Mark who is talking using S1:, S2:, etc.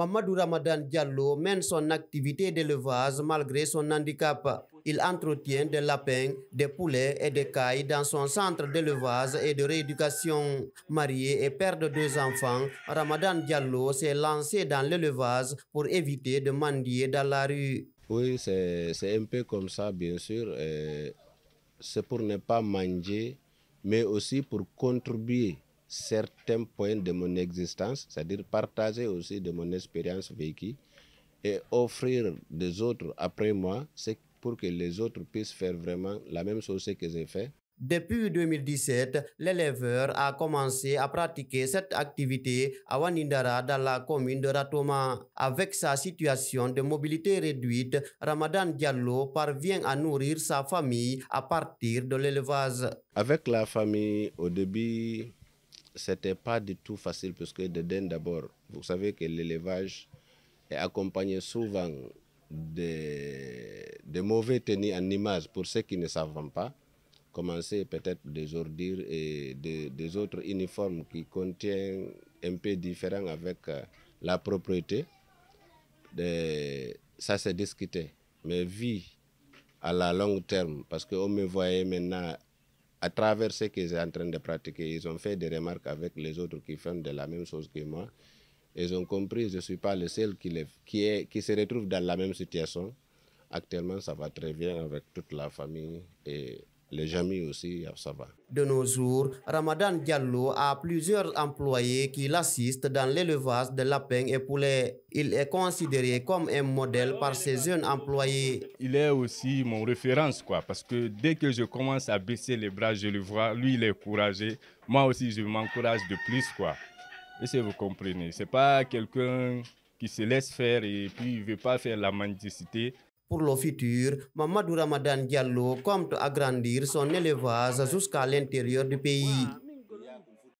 S1: Mamadou Ramadan Diallo mène son activité d'élevage malgré son handicap. Il entretient des lapins, des poulets et des cailles dans son centre d'élevage et de rééducation. Marié et père de deux enfants, Ramadan Diallo s'est lancé
S2: dans l'élevage pour éviter de mendier dans la rue. Oui, c'est un peu comme ça, bien sûr. Euh, c'est pour ne pas manger, mais aussi pour contribuer certains points de mon existence, c'est-à-dire partager aussi de mon expérience vécue et offrir des autres après moi, c'est pour que les autres puissent faire vraiment la même chose que j'ai fait.
S1: Depuis 2017, l'éleveur a commencé à pratiquer cette activité à Wanindara dans la commune de Ratoma. Avec sa situation de mobilité réduite, Ramadan Diallo parvient à nourrir sa famille à partir de l'élevage.
S2: Avec la famille, au début, c'était pas du tout facile parce que d'abord, vous savez que l'élevage est accompagné souvent de, de mauvais tenues en images pour ceux qui ne savent pas. Commencer peut-être des ordures et des autres uniformes qui contiennent un peu différent avec euh, la propriété. De, ça c'est discuté. Mais vie à la longue terme, parce qu'on me voyait maintenant à travers ce qu'ils sont en train de pratiquer, ils ont fait des remarques avec les autres qui font de la même chose que moi. Ils ont compris, je ne suis pas le seul qui, qui se retrouve dans la même situation. Actuellement, ça va très bien avec toute la famille et les amis aussi, ça va.
S1: De nos jours, Ramadan Diallo a plusieurs employés qui l'assistent dans l'élevage de lapins et poulets. Il est considéré comme un modèle par ses jeunes employés. Il est aussi
S3: mon référence, quoi, parce que dès que je commence à baisser les bras, je le vois, lui, il est courageux. Moi aussi, je m'encourage de plus, quoi. Et si vous comprenez, ce n'est pas quelqu'un qui se laisse faire et puis il veut pas faire la mendicité.
S1: Pour le futur, Mamadou Ramadan Diallo compte agrandir son élevage jusqu'à l'intérieur du pays.